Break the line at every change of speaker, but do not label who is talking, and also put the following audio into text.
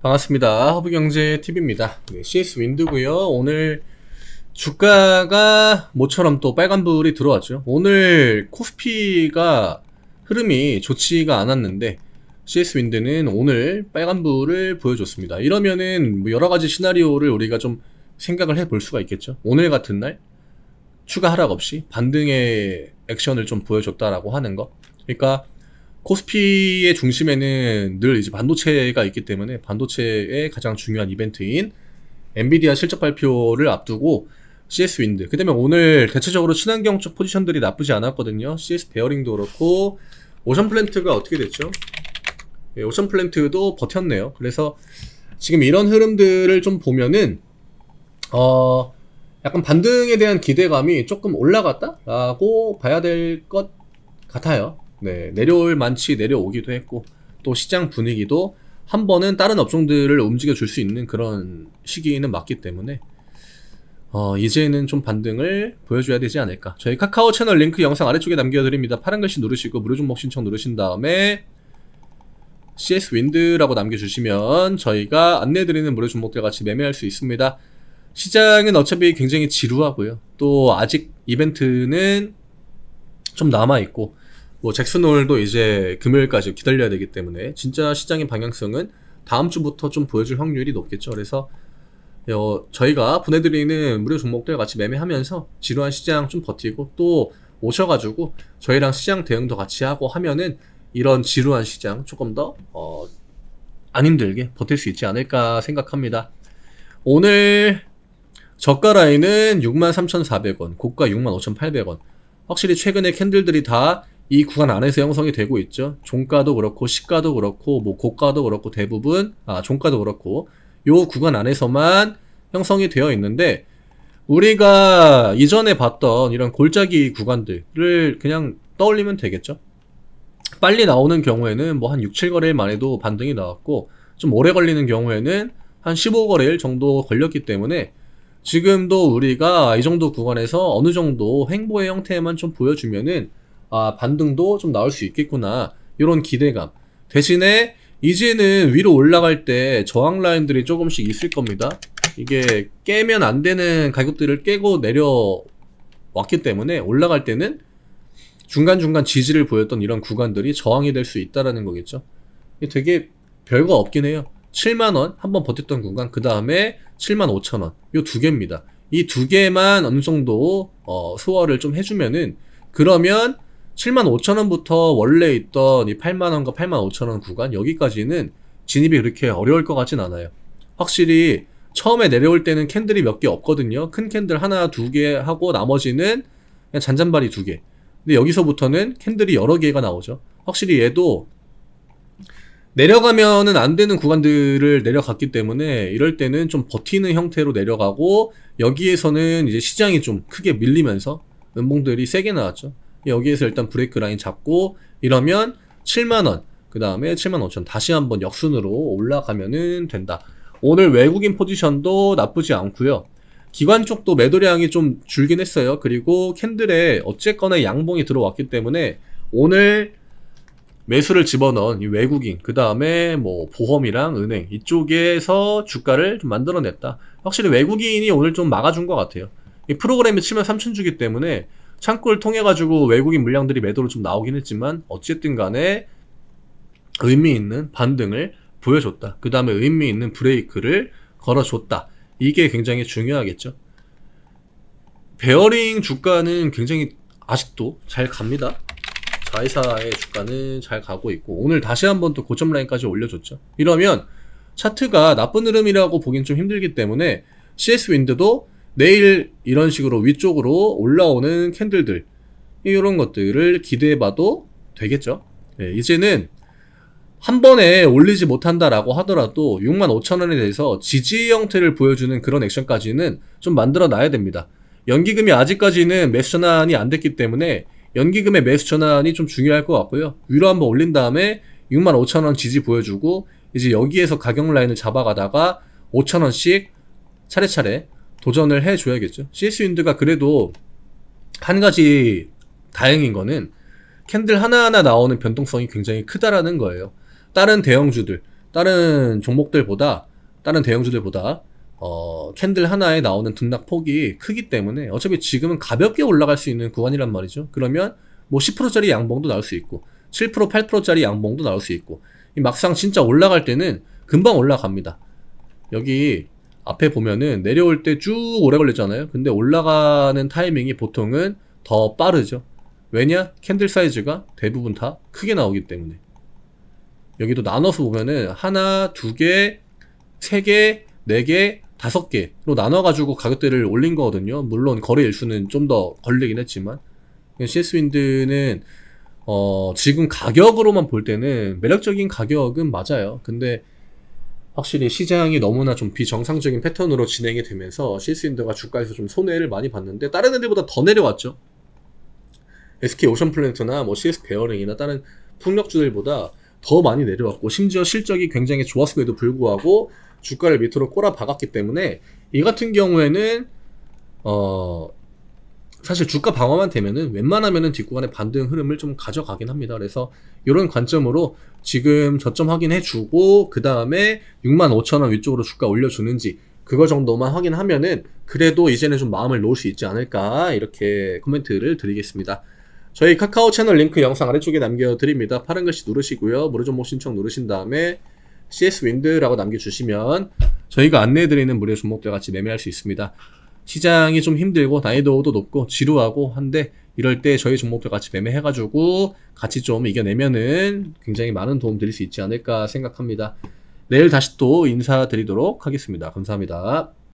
반갑습니다. 허브경제TV입니다. 네, CS 윈드고요 오늘 주가가 모처럼 또 빨간불이 들어왔죠. 오늘 코스피가 흐름이 좋지가 않았는데 CS 윈드는 오늘 빨간불을 보여줬습니다. 이러면은 뭐 여러 가지 시나리오를 우리가 좀 생각을 해볼 수가 있겠죠. 오늘 같은 날 추가 하락 없이 반등의 액션을 좀 보여줬다라고 하는 거. 그러니까 코스피의 중심에는 늘 이제 반도체가 있기 때문에 반도체의 가장 중요한 이벤트인 엔비디아 실적 발표를 앞두고 CS 윈드. 그 다음에 오늘 대체적으로 친환경 쪽 포지션들이 나쁘지 않았거든요. CS 베어링도 그렇고, 오션 플랜트가 어떻게 됐죠? 예, 오션 플랜트도 버텼네요. 그래서 지금 이런 흐름들을 좀 보면은, 어, 약간 반등에 대한 기대감이 조금 올라갔다라고 봐야 될 것 같아요. 네, 내려올 만치 내려오기도 했고 또 시장 분위기도 한 번은 다른 업종들을 움직여 줄 수 있는 그런 시기는 맞기 때문에 어, 이제는 좀 반등을 보여줘야 되지 않을까. 저희 카카오 채널 링크 영상 아래쪽에 남겨드립니다. 파란 글씨 누르시고 무료 종목 신청 누르신 다음에 CS 윈드라고 남겨주시면 저희가 안내드리는 무료 종목들 같이 매매할 수 있습니다. 시장은 어차피 굉장히 지루하고요. 또 아직 이벤트는 좀 남아있고 뭐 잭슨 홀도 이제 금요일까지 기다려야 되기 때문에 진짜 시장의 방향성은 다음 주부터 좀 보여줄 확률이 높겠죠. 그래서 어, 저희가 보내드리는 무료 종목들 같이 매매하면서 지루한 시장 좀 버티고 또 오셔가지고 저희랑 시장 대응도 같이 하고 하면은 이런 지루한 시장 조금 더 어, 안 힘들게 버틸 수 있지 않을까 생각합니다. 오늘 저가 라인은 63,400원, 고가 65,800원. 확실히 최근에 캔들들이 다이 구간 안에서 형성이 되고 있죠. 종가도 그렇고 시가도 그렇고 뭐 고가도 그렇고 대부분 아 종가도 그렇고 요 구간 안에서만 형성이 되어 있는데 우리가 이전에 봤던 이런 골짜기 구간들을 그냥 떠올리면 되겠죠. 빨리 나오는 경우에는 뭐 한 6, 7거래일 만에도 반등이 나왔고 좀 오래 걸리는 경우에는 한 15거래일 정도 걸렸기 때문에 지금도 우리가 이 정도 구간에서 어느 정도 횡보의 형태만 좀 보여주면은 아, 반등도 좀 나올 수 있겠구나. 이런 기대감. 대신에 이제는 위로 올라갈 때 저항 라인들이 조금씩 있을 겁니다. 이게 깨면 안 되는 가격들을 깨고 내려왔기 때문에 올라갈 때는 중간중간 지지를 보였던 이런 구간들이 저항이 될 수 있다라는 거겠죠. 되게 별거 없긴 해요. 7만원 한번 버텼던 구간 그 다음에 7만 5천원 이두 개입니다. 이 두 개만 어느 정도 어, 소화를 좀 해주면은 그러면 75,000원부터 원래 있던 이 8만원과 85,000원 구간 여기까지는 진입이 그렇게 어려울 것 같진 않아요. 확실히 처음에 내려올 때는 캔들이 몇 개 없거든요. 큰 캔들 하나, 두 개 하고 나머지는 그냥 잔잔바리 두 개. 근데 여기서부터는 캔들이 여러 개가 나오죠. 확실히 얘도 내려가면은 안 되는 구간들을 내려갔기 때문에 이럴 때는 좀 버티는 형태로 내려가고 여기에서는 이제 시장이 좀 크게 밀리면서 은봉들이 세게 나왔죠. 여기에서 일단 브레이크 라인 잡고 이러면 7만원 그 다음에 7만 5천 다시 한번 역순으로 올라가면은 된다 오늘 외국인 포지션도 나쁘지 않고요 기관 쪽도 매도량이 좀 줄긴 했어요 그리고 캔들에 어쨌거나 양봉이 들어왔기 때문에 오늘 매수를 집어넣은 외국인 그 다음에 뭐 보험이랑 은행 이쪽에서 주가를 좀 만들어냈다 확실히 외국인이 오늘 좀 막아준 것 같아요 이 프로그램이 치면 3천 주기 때문에 창구를 통해 가지고 외국인 물량들이 매도로 좀 나오긴 했지만 어쨌든 간에 의미 있는 반등을 보여줬다. 그 다음에 의미 있는 브레이크를 걸어줬다. 이게 굉장히 중요하겠죠. 베어링 주가는 굉장히 아직도 잘 갑니다. 자회사의 주가는 잘 가고 있고 오늘 다시 한번 또 고점 라인까지 올려줬죠. 이러면 차트가 나쁜 흐름이라고 보긴 좀 힘들기 때문에 CS 윈드도 내일 이런 식으로 위쪽으로 올라오는 캔들들 이런 것들을 기대해봐도 되겠죠. 네, 이제는 한 번에 올리지 못한다라고 하더라도 65,000원에 대해서 지지 형태를 보여주는 그런 액션까지는 좀 만들어 놔야 됩니다. 연기금이 아직까지는 매수 전환이 안 됐기 때문에 연기금의 매수 전환이 좀 중요할 것 같고요. 위로 한번 올린 다음에 65,000원 지지 보여주고 이제 여기에서 가격 라인을 잡아가다가 5,000원씩 차례차례 도전을 해줘야겠죠. CS 윈드가 그래도 한 가지 다행인 거는 캔들 하나하나 나오는 변동성이 굉장히 크다라는 거예요. 다른 대형주들, 다른 종목들보다, 다른 대형주들보다, 어, 캔들 하나에 나오는 등락 폭이 크기 때문에 어차피 지금은 가볍게 올라갈 수 있는 구간이란 말이죠. 그러면 뭐 10%짜리 양봉도 나올 수 있고, 7%, 8%짜리 양봉도 나올 수 있고, 막상 진짜 올라갈 때는 금방 올라갑니다. 여기 앞에 보면은 내려올 때 쭉 오래 걸리잖아요. 근데 올라가는 타이밍이 보통은 더 빠르죠. 왜냐? 캔들 사이즈가 대부분 다 크게 나오기 때문에. 여기도 나눠서 보면은 하나, 두 개, 세 개, 네 개, 다섯 개로 나눠가지고 가격대를 올린 거거든요. 물론 거래 일수는 좀 더 걸리긴 했지만. CS 윈드는 어, 지금 가격으로만 볼 때는 매력적인 가격은 맞아요. 근데 확실히 시장이 너무나 좀 비정상적인 패턴으로 진행이 되면서 실스윈드가 주가에서 좀 손해를 많이 봤는데 다른 애들보다 더 내려왔죠. SK 오션 플랜트나 뭐 CS 베어링이나 다른 풍력주들보다 더 많이 내려왔고 심지어 실적이 굉장히 좋았음에도 불구하고 주가를 밑으로 꼬라박았기 때문에 이 같은 경우에는 어 사실 주가 방어만 되면은 웬만하면은 뒷구간의 반등 흐름을 좀 가져가긴 합니다. 그래서 이런 관점으로 지금 저점 확인해주고 그 다음에 65,000원 위쪽으로 주가 올려주는지 그거 정도만 확인하면은 그래도 이제는 좀 마음을 놓을 수 있지 않을까 이렇게 코멘트를 드리겠습니다. 저희 카카오 채널 링크 영상 아래쪽에 남겨드립니다. 파란 글씨 누르시고요. 무료 종목 신청 누르신 다음에 CS 윈드라고 남겨주시면 저희가 안내해드리는 무료 종목들 같이 매매할 수 있습니다. 시장이 좀 힘들고 난이도도 높고 지루하고 한데 이럴 때 저희 종목들 같이 매매해가지고 같이 좀 이겨내면은 굉장히 많은 도움 드릴 수 있지 않을까 생각합니다. 내일 다시 또 인사드리도록 하겠습니다. 감사합니다.